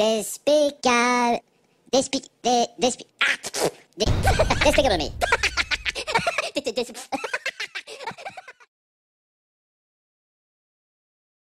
Despicable. big guy. This big. me.